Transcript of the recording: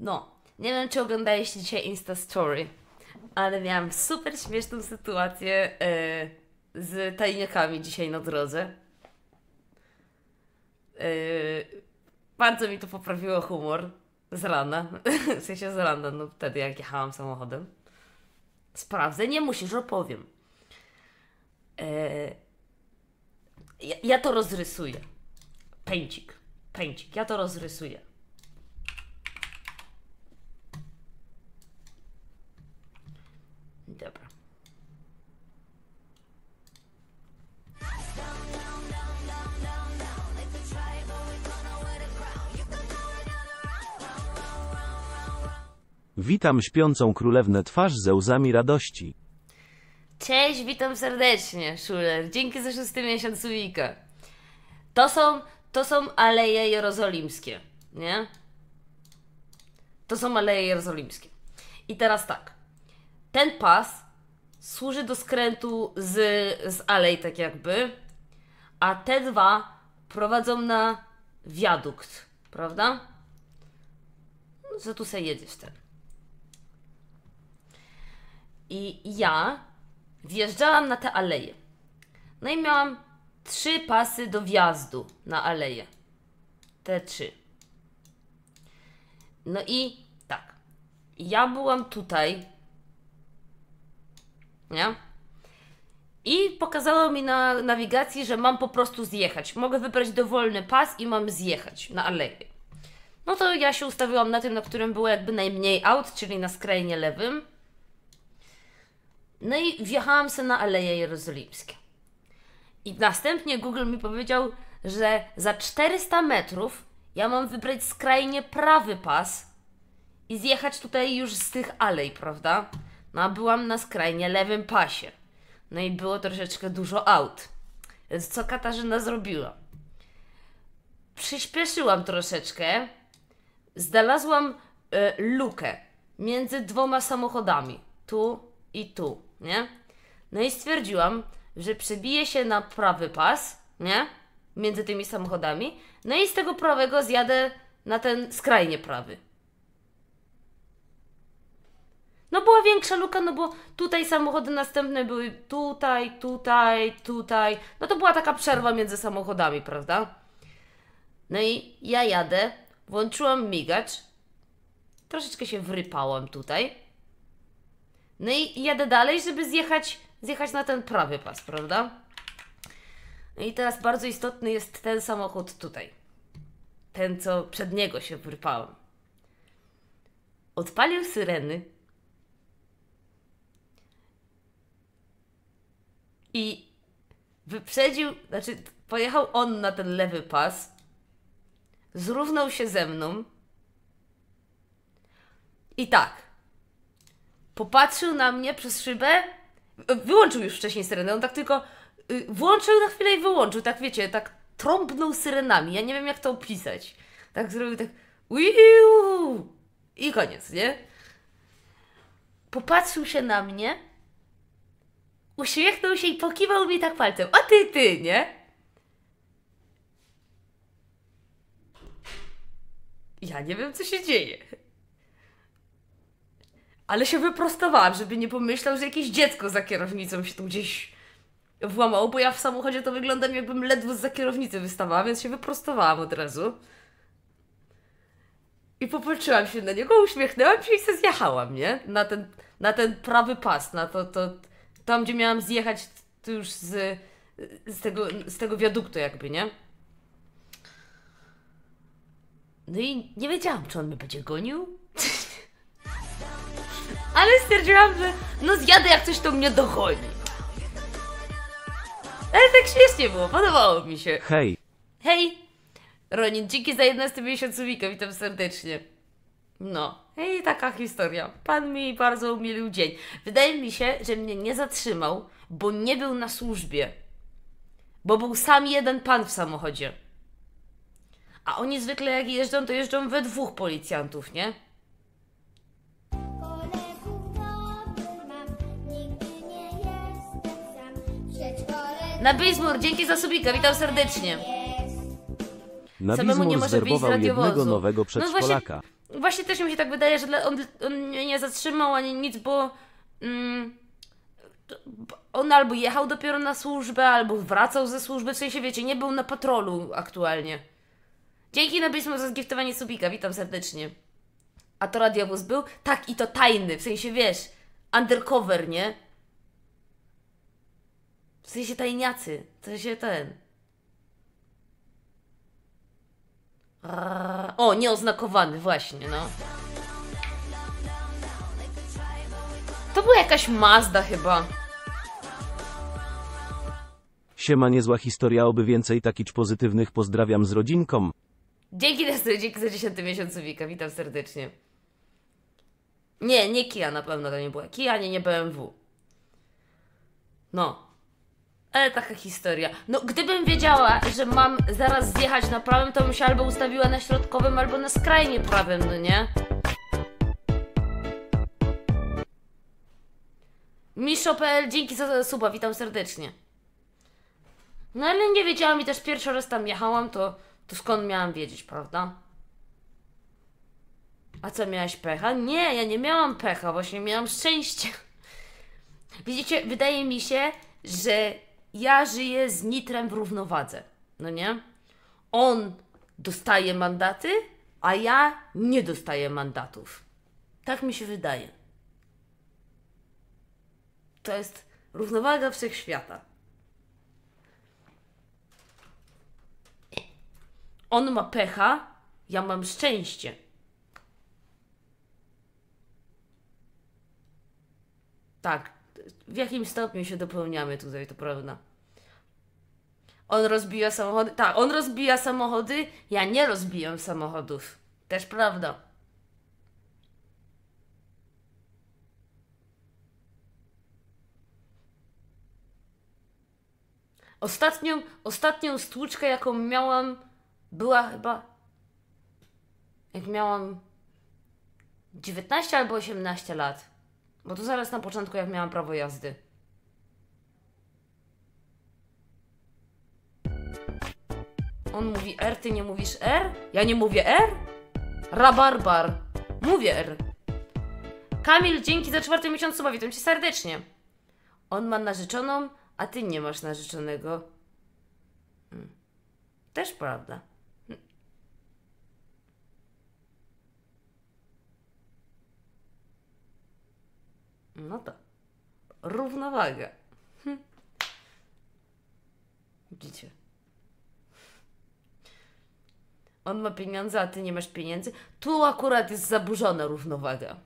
No, nie wiem, czy oglądaliście dzisiaj Insta Story, ale miałam super śmieszną sytuację e, z tajnikami dzisiaj na drodze. E, bardzo mi to poprawiło humor z rana. w sensie z rana, no wtedy jak jechałam samochodem. Sprawdzę, nie musisz, opowiem. E, ja, ja to rozrysuję. Pęcik, pęcik, ja to rozrysuję. Witam śpiącą królewnę twarz ze łzami radości. Cześć, witam serdecznie, Szuler. Dzięki za szósty miesiąc Wika. To są, to są aleje jerozolimskie, nie? To są aleje jerozolimskie. I teraz tak. Ten pas służy do skrętu z, z alej, tak jakby, a te dwa prowadzą na wiadukt, prawda? No, tu sobie jedziesz ten. I ja wjeżdżałam na te aleje. No i miałam trzy pasy do wjazdu na aleję. Te trzy. No i tak. Ja byłam tutaj. Nie? I pokazało mi na nawigacji, że mam po prostu zjechać. Mogę wybrać dowolny pas i mam zjechać na aleję. No to ja się ustawiłam na tym, na którym było jakby najmniej aut, czyli na skrajnie lewym. No i wjechałam sobie na Aleje Jerozolimskie. I następnie Google mi powiedział, że za 400 metrów ja mam wybrać skrajnie prawy pas i zjechać tutaj już z tych alej, prawda? No a byłam na skrajnie lewym pasie. No i było troszeczkę dużo aut. Więc co Katarzyna zrobiła? Przyspieszyłam troszeczkę, znalazłam y, lukę między dwoma samochodami, tu i tu nie? No i stwierdziłam, że przebiję się na prawy pas, nie? Między tymi samochodami. No i z tego prawego zjadę na ten skrajnie prawy. No była większa luka, no bo tutaj samochody następne były tutaj, tutaj, tutaj. No to była taka przerwa między samochodami, prawda? No i ja jadę, włączyłam migacz. Troszeczkę się wrypałam tutaj no i jadę dalej, żeby zjechać, zjechać na ten prawy pas, prawda? No i teraz bardzo istotny jest ten samochód tutaj. Ten, co przed niego się wyrpałem. Odpalił syreny. I wyprzedził, znaczy pojechał on na ten lewy pas. Zrównał się ze mną. I tak, popatrzył na mnie przez szybę, wyłączył już wcześniej syrenę, on tak tylko y, włączył na chwilę i wyłączył, tak wiecie, tak trąbnął syrenami, ja nie wiem jak to opisać. Tak zrobił tak Wiu! i koniec, nie? Popatrzył się na mnie, uśmiechnął się i pokiwał mi tak palcem. O ty, ty, nie? Ja nie wiem, co się dzieje ale się wyprostowałam, żeby nie pomyślał, że jakieś dziecko za kierownicą się tu gdzieś włamało, bo ja w samochodzie to wyglądam jakbym ledwo za kierownicy wystawała, więc się wyprostowałam od razu. I popatrzyłam się na niego, uśmiechnęłam się i se zjechałam, nie? Na ten, na ten prawy pas, na to, to tam, gdzie miałam zjechać to już z, z, tego, z tego wiaduktu jakby, nie? No i nie wiedziałam, czy on mnie będzie gonił, ale stwierdziłam, że no zjadę jak coś to mnie dochodzi. Ale tak śmiesznie było, podobało mi się. Hej. Hej. Ronin, dzięki za 11 miesiąc Wika, witam serdecznie. No, i taka historia. Pan mi bardzo umilił dzień. Wydaje mi się, że mnie nie zatrzymał, bo nie był na służbie. Bo był sam jeden pan w samochodzie. A oni zwykle jak jeżdżą, to jeżdżą we dwóch policjantów, nie? Na Bizmur, dzięki za subika, witam serdecznie. Na Samemu Bizmur nie może być z radiowozu. No nowego przedszkolaka. No właśnie, właśnie też mi się tak wydaje, że on, on mnie nie zatrzymał ani nic, bo... Mm, on albo jechał dopiero na służbę, albo wracał ze służby, w sensie wiecie, nie był na patrolu aktualnie. Dzięki na Bizmur za zgiftowanie subika, witam serdecznie. A to radiowóz był? Tak, i to tajny, w sensie wiesz, undercover, nie? W sensie tajniacy. W sensie ten. O, nieoznakowany, właśnie, no. To była jakaś Mazda chyba. Siema, niezła historia, oby więcej takich pozytywnych. Pozdrawiam z rodzinką. Dzięki, Nestor, dzięki za 10 miesiąc Wika, witam serdecznie. Nie, nie Kia na pewno to nie była. Kia, nie, nie BMW. No. Ale taka historia. No, gdybym wiedziała, że mam zaraz zjechać na prawym, to bym się albo ustawiła na środkowym, albo na skrajnie prawym, no nie? Miszo.pl, dzięki za suba, witam serdecznie. No ale nie wiedziałam i też pierwszy raz tam jechałam, to, to skąd miałam wiedzieć, prawda? A co, miałaś pecha? Nie, ja nie miałam pecha, właśnie miałam szczęście. Widzicie, wydaje mi się, że ja żyję z nitrem w równowadze, no nie? On dostaje mandaty, a ja nie dostaję mandatów. Tak mi się wydaje. To jest równowaga wszechświata. On ma pecha, ja mam szczęście. Tak, w jakim stopniu się dopełniamy tutaj, to prawda. On rozbija samochody. Tak, on rozbija samochody, ja nie rozbijam samochodów. Też prawda. Ostatnią, ostatnią stłuczkę, jaką miałam, była chyba. Jak miałam 19 albo 18 lat. Bo to zaraz na początku, jak miałam prawo jazdy. On mówi R, ty nie mówisz R? Ja nie mówię R? Rabarbar. Mówię R. Kamil, dzięki za czwarty miesiąc suba, witam cię serdecznie. On ma narzeczoną, a ty nie masz narzeczonego. Hmm. Też prawda. No to równowaga. Hm. Widzicie? On ma pieniądze, a ty nie masz pieniędzy. Tu akurat jest zaburzona równowaga.